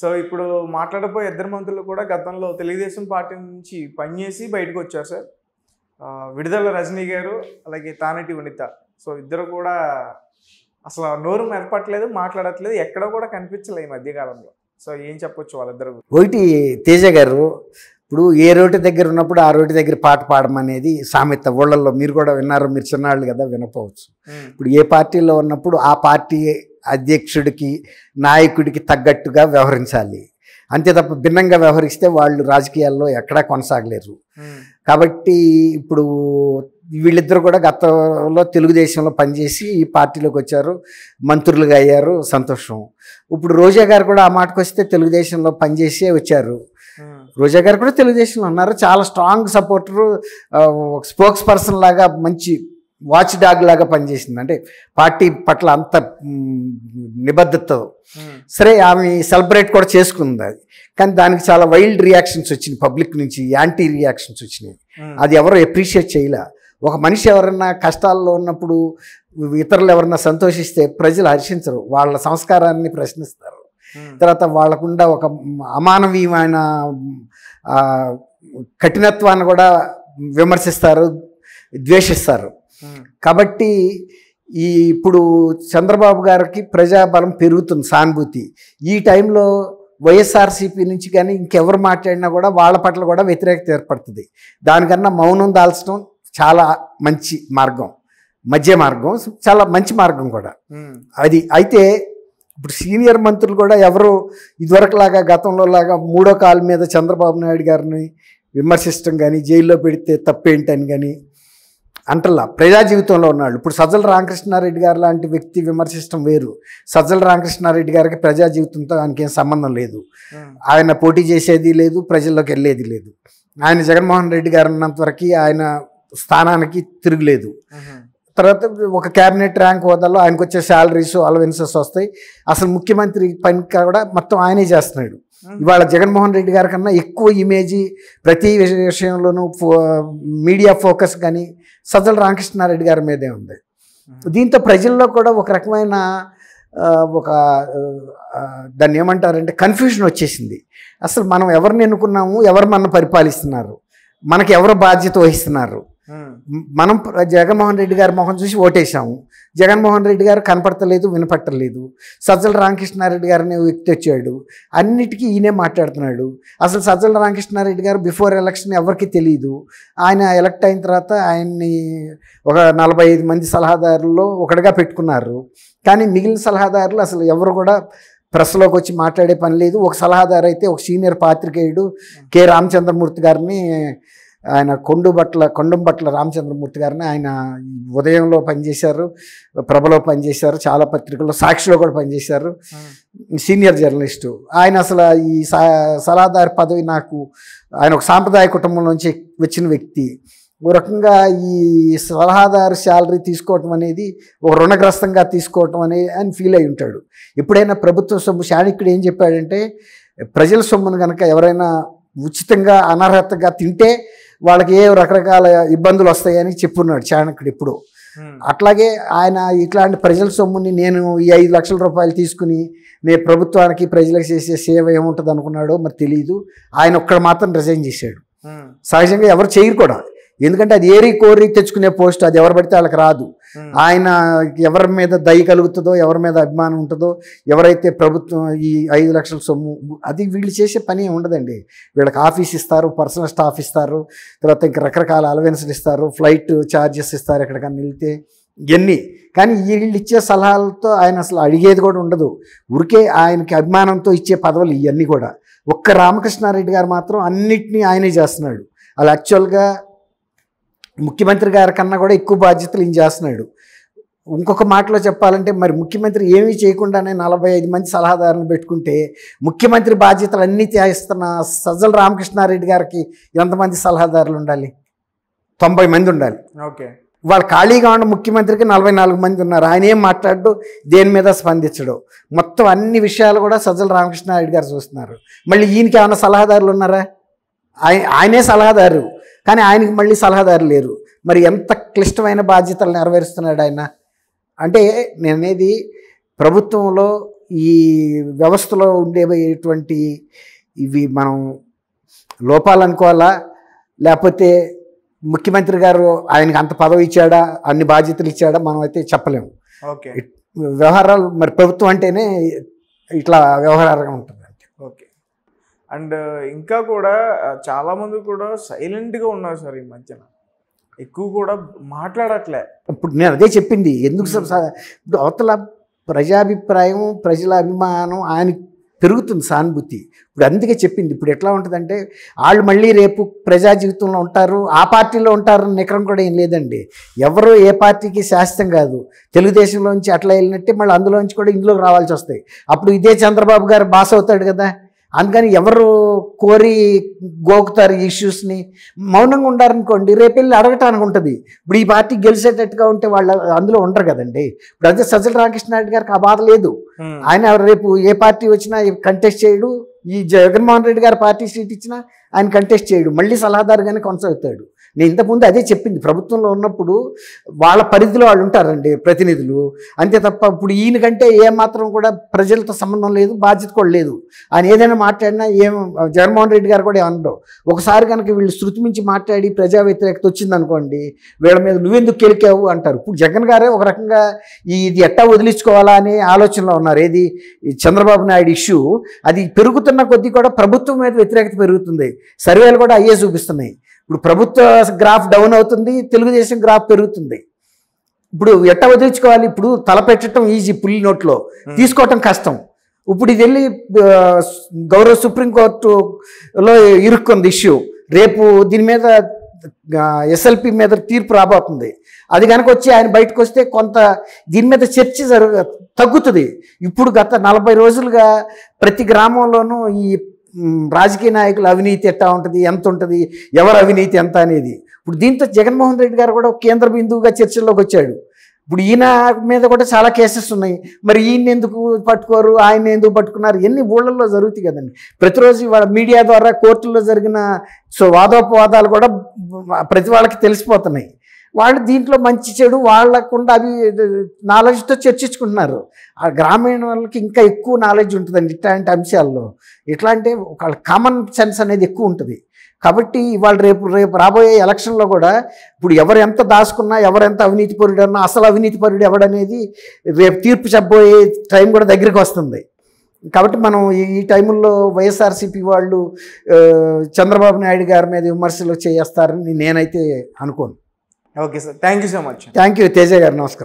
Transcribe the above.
So ఇప్పుడు మాట్లాడబోయే ఇద్దరు మంత్రులు కూడా గతంలో తెలుగుదేశం పార్టీ నుంచి పనిచేసి బయటకు వచ్చారు సార్ విడుదల రజనీ గారు అలాగే తానటి వనిత సో ఇద్దరు కూడా అసలు నోరు మెదపట్లేదు మాట్లాడట్లేదు ఎక్కడ కూడా కనిపించలే ఈ మధ్యకాలంలో సో ఏం చెప్పొచ్చు వాళ్ళిద్దరు ఒకటి తేజ గారు ఇప్పుడు ఏ రోటి దగ్గర ఉన్నప్పుడు ఆ రోటి దగ్గర పాట పాడడం అనేది సామెత ఊళ్ళల్లో మీరు కూడా విన్నారు మీరు చిన్నవాళ్ళు కదా వినపోవచ్చు ఇప్పుడు ఏ పార్టీలో ఉన్నప్పుడు ఆ పార్టీ అధ్యక్షుడికి నాయకుడికి తగ్గట్టుగా వ్యవహరించాలి అంతే తప్ప భిన్నంగా వ్యవహరిస్తే వాళ్ళు రాజకీయాల్లో ఎక్కడా కొనసాగలేరు కాబట్టి ఇప్పుడు వీళ్ళిద్దరు కూడా గతంలో తెలుగుదేశంలో పనిచేసి ఈ పార్టీలోకి వచ్చారు మంత్రులుగా అయ్యారు సంతోషం ఇప్పుడు రోజా గారు కూడా ఆ మాటకు వస్తే తెలుగుదేశంలో పనిచేసే వచ్చారు రోజా గారు కూడా తెలుగుదేశంలో ఉన్నారు చాలా స్ట్రాంగ్ సపోర్టరు స్పోక్స్ పర్సన్ లాగా మంచి వాచ్ డాగ్ లాగా పనిచేసింది అంటే పార్టీ పట్ల అంత నిబద్ధతతో సరే ఆమె సెలబ్రేట్ కూడా చేసుకుంది అది కానీ దానికి చాలా వైల్డ్ రియాక్షన్స్ వచ్చినాయి పబ్లిక్ నుంచి యాంటీ రియాక్షన్స్ వచ్చినాయి అది ఎవరో ఎప్రిషియేట్ చేయలే ఒక మనిషి ఎవరన్నా కష్టాల్లో ఉన్నప్పుడు ఇతరులు ఎవరన్నా సంతోషిస్తే ప్రజలు హర్షించరు వాళ్ళ సంస్కారాన్ని ప్రశ్నిస్తారు తర్వాత వాళ్ళకుండా ఒక అమానవీయమైన కఠినత్వాన్ని కూడా విమర్శిస్తారు ద్వేషిస్తారు Hmm. కాబట్టి ఈ ఇప్పుడు చంద్రబాబు గారికి ప్రజాబలం పెరుగుతుంది సానుభూతి ఈ టైంలో వైఎస్ఆర్సీపీ నుంచి కానీ ఇంకెవరు మాట్లాడినా కూడా వాళ్ళ పట్ల కూడా వ్యతిరేకత ఏర్పడుతుంది దానికన్నా మౌనం దాల్చడం చాలా మంచి మార్గం మధ్య మార్గం చాలా మంచి మార్గం కూడా hmm. అది అయితే ఇప్పుడు సీనియర్ మంత్రులు కూడా ఎవరు ఇదివరకులాగా గతంలో లాగా మూడో కాలు మీద చంద్రబాబు నాయుడు గారిని విమర్శించడం కానీ జైల్లో పెడితే తప్పేంటని కానీ అంటల్లా ప్రజా జీవితంలో ఉన్నాళ్ళు ఇప్పుడు సజ్జల రామకృష్ణారెడ్డి గారు లాంటి వ్యక్తి విమర్శించడం వేరు సజ్జల రామకృష్ణారెడ్డి గారికి ప్రజా జీవితంతో ఆయనకి ఏం సంబంధం లేదు ఆయన పోటీ చేసేది లేదు ప్రజల్లోకి వెళ్ళేది లేదు ఆయన జగన్మోహన్ రెడ్డి గారు ఉన్నంత వరకు ఆయన స్థానానికి తిరగలేదు తర్వాత ఒక క్యాబినెట్ ర్యాంక్ హోదాలో ఆయనకు వచ్చే శాలరీస్ అలవెన్సెస్ వస్తాయి అసలు ముఖ్యమంత్రి పని కూడా మొత్తం ఆయనే చేస్తున్నాడు Hmm. ఇవాళ జగన్మోహన్ రెడ్డి గారి కన్నా ఎక్కువ ఇమేజీ ప్రతి విషయంలోనూ మీడియా ఫోకస్ కానీ సజ్జల రామకృష్ణారెడ్డి గారి మీదే ఉంది hmm. దీంతో ప్రజల్లో కూడా ఒక రకమైన ఒక దాన్ని ఏమంటారంటే కన్ఫ్యూషన్ వచ్చేసింది అసలు మనం ఎవరిని ఎన్నుకున్నాము ఎవరు మన పరిపాలిస్తున్నారు మనకి ఎవరు బాధ్యత వహిస్తున్నారు మనం జగన్మోహన్ రెడ్డి గారి మొహం చూసి ఓటేసాము జగన్మోహన్ రెడ్డి గారు కనపడతలేదు వినపట్టలేదు సజ్జల రామకృష్ణారెడ్డి గారిని వ్యక్తి వచ్చాడు అన్నిటికీ ఈయనే మాట్లాడుతున్నాడు అసలు సజ్జల రామకృష్ణారెడ్డి గారు బిఫోర్ ఎలక్షన్ ఎవరికి తెలియదు ఆయన ఎలక్ట్ అయిన తర్వాత ఆయన్ని ఒక నలభై ఐదు మంది సలహాదారుల్లో ఒకటిగా పెట్టుకున్నారు కానీ మిగిలిన సలహాదారులు అసలు ఎవరు కూడా ప్రెస్లోకి వచ్చి మాట్లాడే పని లేదు ఒక సలహాదారు అయితే ఒక సీనియర్ పాత్రికేయుడు కె రామచంద్రమూర్తి గారిని ఆయన కొండు కొండుబట్ల కొండంబట్ల రామచంద్రమూర్తి గారిని ఆయన ఉదయంలో పనిచేశారు ప్రభలో పనిచేశారు చాలా పత్రికల్లో సాక్షిలో కూడా పనిచేశారు సీనియర్ జర్నలిస్టు ఆయన అసలు ఈ సలహాదారు పదవి నాకు ఆయన ఒక సాంప్రదాయ కుటుంబం నుంచి వచ్చిన వ్యక్తి ఒక రకంగా ఈ సలహాదారు శాలరీ తీసుకోవటం అనేది ఒక రుణగ్రస్తంగా తీసుకోవటం అనే అని ఫీల్ అయి ఉంటాడు ఎప్పుడైనా ప్రభుత్వ సొమ్ము శాణికుడు ఏం చెప్పాడంటే ప్రజల సొమ్మును కనుక ఎవరైనా ఉచితంగా అనర్హతగా తింటే వాళ్ళకి ఏ రకరకాల ఇబ్బందులు వస్తాయని చెప్పున్నాడు చాణకుడు ఇప్పుడు అట్లాగే ఆయన ఇట్లాంటి ప్రజల సొమ్ముని నేను ఈ ఐదు లక్షల రూపాయలు తీసుకుని నేను ప్రభుత్వానికి ప్రజలకు చేసే సేవ ఏముంటుంది అనుకున్నాడో మరి తెలియదు ఆయన ఒక్కడ మాత్రం రిజైన్ చేశాడు సహజంగా ఎవరు చేయరు కూడా ఎందుకంటే అది ఏరి కోరి తెచ్చుకునే పోస్ట్ అది ఎవరు పడితే వాళ్ళకి రాదు ఆయన ఎవరి మీద దయ కలుగుతుందో ఎవరి మీద అభిమానం ఉంటుందో ఎవరైతే ప్రభుత్వం ఈ ఐదు లక్షల సొమ్ము అది వీళ్ళు చేసే పని ఉండదండి వీళ్ళకి ఆఫీస్ ఇస్తారు పర్సనల్ స్టాఫ్ ఇస్తారు తర్వాత ఇంక రకరకాల అలవెన్సులు ఇస్తారు ఫ్లైట్ ఛార్జెస్ ఇస్తారు ఎక్కడికన్నా వెళ్తే ఇవన్నీ కానీ వీళ్ళు ఇచ్చే సలహాలతో ఆయన అసలు అడిగేది కూడా ఉండదు ఉరికే ఆయనకి అభిమానంతో ఇచ్చే పదవులు ఇవన్నీ కూడా ఒక్క రామకృష్ణారెడ్డి గారు మాత్రం అన్నిటినీ ఆయనే చేస్తున్నాడు అలా యాక్చువల్గా ముఖ్యమంత్రి గారి కన్నా కూడా ఎక్కువ బాధ్యతలు ఏం చేస్తున్నాడు ఇంకొక మాటలో చెప్పాలంటే మరి ముఖ్యమంత్రి ఏమీ చేయకుండానే నలభై ఐదు మంది సలహాదారులు పెట్టుకుంటే ముఖ్యమంత్రి బాధ్యతలు అన్నీ చేస్తున్న సజ్జల రామకృష్ణారెడ్డి గారికి ఎంతమంది సలహాదారులు ఉండాలి తొంభై మంది ఉండాలి ఓకే వాళ్ళు ఖాళీగా ఉన్న ముఖ్యమంత్రికి నలభై నాలుగు మంది ఉన్నారు ఆయన ఏం మాట్లాడు దేని మీద స్పందించడు మొత్తం అన్ని విషయాలు కూడా సజ్జల రామకృష్ణారెడ్డి గారు చూస్తున్నారు మళ్ళీ ఈయనకి ఏమైనా సలహాదారులు ఉన్నారా ఆయన ఆయనే సలహాదారు కానీ ఆయనకి మళ్ళీ సలహాదారు లేరు మరి ఎంత క్లిష్టమైన బాధ్యతలు నెరవేరుస్తున్నాడు ఆయన అంటే నేనేది ప్రభుత్వంలో ఈ వ్యవస్థలో ఉండేటువంటి ఇవి మనం లోపాలనుకోవాలా లేకపోతే ముఖ్యమంత్రి గారు ఆయనకి అంత పదవి ఇచ్చాడా అన్ని బాధ్యతలు ఇచ్చాడా మనం అయితే చెప్పలేము వ్యవహారాలు మరి ప్రభుత్వం అంటేనే ఇట్లా వ్యవహారంగా ఉంటుంది అండ్ ఇంకా కూడా చాలామంది కూడా సైలెంట్గా ఉన్నారు సార్ ఈ మధ్యన ఎక్కువ కూడా మాట్లాడట్లే ఇప్పుడు నేను అదే చెప్పింది ఎందుకు సార్ ఇప్పుడు అవతల ప్రజాభిప్రాయం ప్రజల అభిమానం ఆయన పెరుగుతుంది సానుభూతి ఇప్పుడు అందుకే చెప్పింది ఇప్పుడు ఎట్లా ఉంటుందంటే వాళ్ళు మళ్ళీ రేపు ప్రజా జీవితంలో ఉంటారు ఆ పార్టీలో ఉంటారు నికరం కూడా ఏం లేదండి ఎవరు ఏ పార్టీకి శాస్త్రం కాదు తెలుగుదేశంలోంచి అట్లా వెళ్ళినట్టే మళ్ళీ అందులోంచి కూడా ఇందులోకి రావాల్సి వస్తాయి అప్పుడు ఇదే చంద్రబాబు గారు బాస్ అవుతాడు కదా అందుకని ఎవరు కోరి గోకుతారు ఇష్యూస్ని మౌనంగా ఉండారనుకోండి రేపు వెళ్ళి అడగటానికి ఉంటుంది ఇప్పుడు ఈ పార్టీ గెలిచేటట్టుగా ఉంటే వాళ్ళు అందులో ఉండరు కదండి ఇప్పుడు అదే సజ్జల రెడ్డి గారికి ఆ బాధ లేదు ఆయన రేపు ఏ పార్టీ వచ్చినా కంటెస్ట్ చేయడు ఈ జగన్మోహన్ రెడ్డి గారు పార్టీ సీట్ ఇచ్చినా ఆయన కంటెస్ట్ చేయడు మళ్ళీ సలహాదారుగానే కొనసాగుతాడు నేను ఇంతకుముందు అదే చెప్పింది ప్రభుత్వంలో ఉన్నప్పుడు వాళ్ళ పరిధిలో వాళ్ళు ఉంటారండి ప్రతినిధులు అంతే తప్ప ఇప్పుడు ఈయన కంటే ఏమాత్రం కూడా ప్రజలతో సంబంధం లేదు బాధ్యత కూడా లేదు ఆయన ఏదైనా మాట్లాడినా ఏం జగన్మోహన్ రెడ్డి గారు కూడా ఏమన్నారు ఒకసారి కనుక వీళ్ళు శృతి మించి మాట్లాడి ప్రజా వ్యతిరేకత వచ్చిందనుకోండి వీళ్ళ మీద నువ్వెందుకు కెలికావు అంటారు ఇప్పుడు జగన్ గారే ఒక రకంగా ఇది ఎట్టా వదిలించుకోవాలా అనే ఆలోచనలో ఉన్నారు ఏది చంద్రబాబు నాయుడు ఇష్యూ అది పెరుగుతున్న కొద్దీ కూడా ప్రభుత్వం మీద వ్యతిరేకత పెరుగుతుంది సర్వేలు కూడా అయ్యే చూపిస్తున్నాయి ఇప్పుడు ప్రభుత్వ గ్రాఫ్ డౌన్ అవుతుంది తెలుగుదేశం గ్రాఫ్ పెరుగుతుంది ఇప్పుడు ఎట్ట వదిలించుకోవాలి ఇప్పుడు తల పెట్టడం ఈజీ పుల్లి నోట్లో తీసుకోవటం కష్టం ఇప్పుడు ఇది వెళ్ళి గౌరవ సుప్రీంకోర్టులో ఇరుక్కుంది ఇష్యూ రేపు దీని మీద ఎస్ఎల్పి మీద తీర్పు రాబోతుంది అది కనుక వచ్చి ఆయన బయటకు వస్తే కొంత దీని మీద చర్చ జరుగు తగ్గుతుంది ఇప్పుడు గత నలభై రోజులుగా ప్రతి గ్రామంలోనూ ఈ రాజకీయ నాయకులు అవినీతి ఎట్టా ఉంటుంది ఎంత ఉంటుంది ఎవరు అవినీతి ఎంత అనేది ఇప్పుడు దీంతో జగన్మోహన్ రెడ్డి గారు కూడా కేంద్ర బిందువుగా చర్చల్లోకి వచ్చాడు ఇప్పుడు ఈయన మీద కూడా చాలా కేసెస్ ఉన్నాయి మరి ఈయన ఎందుకు పట్టుకోరు ఆయన ఎందుకు పట్టుకున్నారు ఎన్ని ఊళ్ళల్లో జరుగుతాయి కదండి ప్రతిరోజు ఇవాళ మీడియా ద్వారా కోర్టుల్లో జరిగిన సో వాదోపవాదాలు కూడా ప్రతి వాళ్ళకి తెలిసిపోతున్నాయి వాళ్ళు దీంట్లో మంచి చెడు వాళ్ళకుండా అవి నాలెడ్జ్తో చర్చించుకుంటున్నారు ఆ గ్రామీణ వాళ్ళకి ఇంకా ఎక్కువ నాలెడ్జ్ ఉంటుందండి ఇట్లాంటి అంశాల్లో ఎట్లా అంటే వాళ్ళ కామన్ సెన్స్ అనేది ఎక్కువ ఉంటుంది కాబట్టి ఇవాళ రేపు రేపు రాబోయే ఎలక్షన్లో కూడా ఇప్పుడు ఎవరు ఎంత దాచుకున్నా ఎవరు ఎంత అవినీతి అన్నా అసలు అవినీతి పరుడు ఎవడనేది రేపు తీర్పు చెప్పబోయే టైం కూడా దగ్గరికి వస్తుంది కాబట్టి మనం ఈ టైముల్లో వైఎస్ఆర్సీపీ వాళ్ళు చంద్రబాబు నాయుడు గారి మీద విమర్శలు చేస్తారని నేనైతే అనుకోను okay sir thank you so much thank you Teja గారు నమస్కారం